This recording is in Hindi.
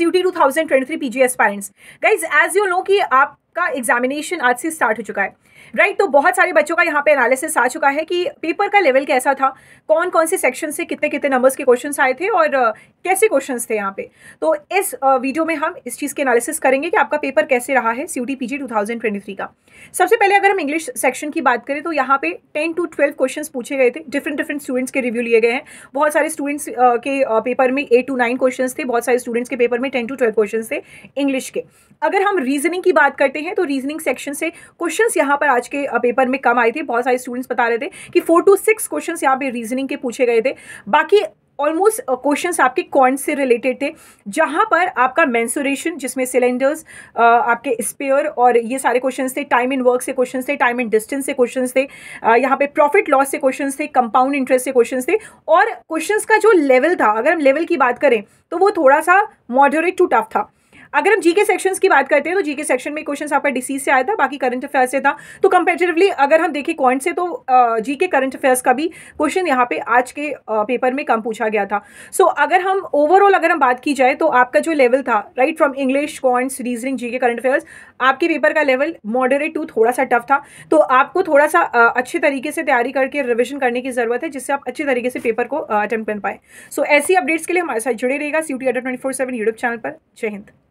UT two thousand twenty three PGs parents guys as you know कि आप का एग्जामिनेशन आज से स्टार्ट हो चुका है राइट right, तो बहुत सारे बच्चों का यहाँ पे एनालिसिस आ चुका है कि पेपर का लेवल कैसा था कौन कौन से सेक्शन से कितने कितने नंबर्स के क्वेश्चन आए थे और कैसे क्वेश्चन थे यहाँ पे तो इस वीडियो में हम इस चीज़ के एनालिसिस करेंगे कि आपका पेपर कैसे रहा है C T P two thousand twenty three का सबसे पहले अगर हम इंग्लिश सेक्शन की बात करें तो यहाँ पे टेन टू ट्वेल्व क्वेश्चन पूछे गए थे डिफरेंट डिफरेंट स्टूडेंट्स के रिव्यू लिए गए हैं बहुत सारे स्टूडेंट्स के पेपर में एट टू नाइन क्वेश्चन थे बहुत सारे स्टूडेंट्स के पेपर में टेन टू ट्वेल्व क्वेश्चन थे इंग्लिश के अगर हम रीजनिंग की बात करते हैं तो रीजनिंग सेक्शन से क्वेश्चन यहाँ पर आज के पेपर में कम आए थे बहुत सारे स्टूडेंट्स बता रहे थे कि फोर टू सिक्स क्वेश्चन यहाँ पे रीजनिंग के पूछे गए थे बाकी ऑलमोस्ट क्वेश्चंस आपके कॉन्ट से रिलेटेड थे जहाँ पर आपका मैंसुरेशन जिसमें सिलेंडर्स आपके स्पेयर और ये सारे क्वेश्चंस थे टाइम इन वर्क से क्वेश्चंस थे टाइम इन डिस्टेंस से क्वेश्चंस थे यहाँ पे प्रॉफिट लॉस से क्वेश्चंस थे कंपाउंड इंटरेस्ट से क्वेश्चंस थे और क्वेश्चंस का जो लेवल था अगर हम लेवल की बात करें तो वो थोड़ा सा मॉडरेट टू टफ था अगर हम जीके सेक्शंस की बात करते हैं तो जीके सेक्शन में क्वेश्चन आपका डिसीज से आया था बाकी करंट अफेयर्स से था तो कंपेरेटिवली अगर हम देखें कॉइंट से तो जी के करंट अफेयर्स का भी क्वेश्चन यहाँ पे आज के पेपर में कम पूछा गया था सो so, अगर हम ओवरऑल अगर हम बात की जाए तो आपका जो लेवल था right from English quants reasoning G K current affairs आपके पेपर का लेवल मॉडरेट टू थोड़ा सा टफ था तो आपको थोड़ा सा अच्छे तरीके से तैयारी करके रिविजन करने की जरूरत है जिससे आप अच्छे तरीके से पेपर को अटैम्प्ट कर पाए सो ऐसी अपडेट्स के लिए हमारे साथ जुड़े रहेगा C T Adda twenty four seven YouTube channel पर जय हिंद